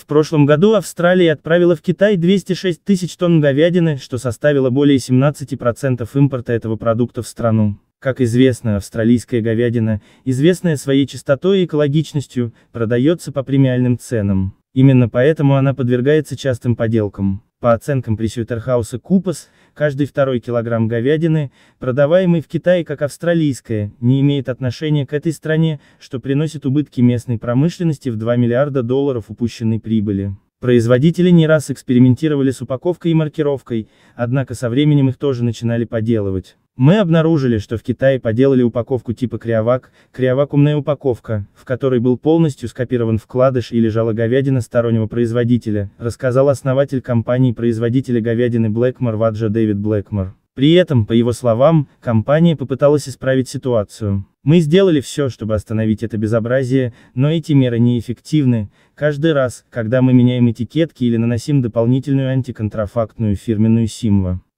В прошлом году Австралия отправила в Китай 206 тысяч тонн говядины, что составило более 17% импорта этого продукта в страну. Как известно, австралийская говядина, известная своей чистотой и экологичностью, продается по премиальным ценам. Именно поэтому она подвергается частым поделкам. По оценкам пресс-центра пресютерхауса Купас, каждый второй килограмм говядины, продаваемый в Китае как австралийская, не имеет отношения к этой стране, что приносит убытки местной промышленности в 2 миллиарда долларов упущенной прибыли. Производители не раз экспериментировали с упаковкой и маркировкой, однако со временем их тоже начинали поделывать. Мы обнаружили, что в Китае поделали упаковку типа криовак, криовак — умная упаковка, в которой был полностью скопирован вкладыш и лежала говядина стороннего производителя, рассказал основатель компании-производителя говядины Блэкмор Ваджа Дэвид Блэкмор. При этом, по его словам, компания попыталась исправить ситуацию. Мы сделали все, чтобы остановить это безобразие, но эти меры неэффективны. Каждый раз, когда мы меняем этикетки или наносим дополнительную антиконтрафактную фирменную символ.